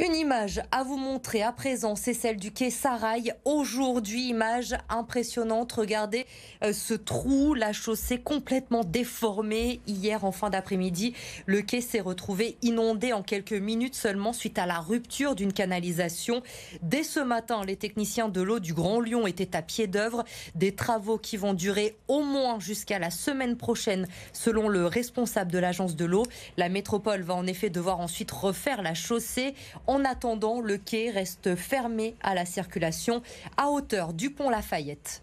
Une image à vous montrer à présent, c'est celle du quai Sarail. Aujourd'hui, image impressionnante. Regardez euh, ce trou, la chaussée complètement déformée. Hier, en fin d'après-midi, le quai s'est retrouvé inondé en quelques minutes seulement suite à la rupture d'une canalisation. Dès ce matin, les techniciens de l'eau du Grand Lyon étaient à pied d'œuvre. Des travaux qui vont durer au moins jusqu'à la semaine prochaine, selon le responsable de l'agence de l'eau. La métropole va en effet devoir ensuite refaire la chaussée en attendant, le quai reste fermé à la circulation à hauteur du pont Lafayette.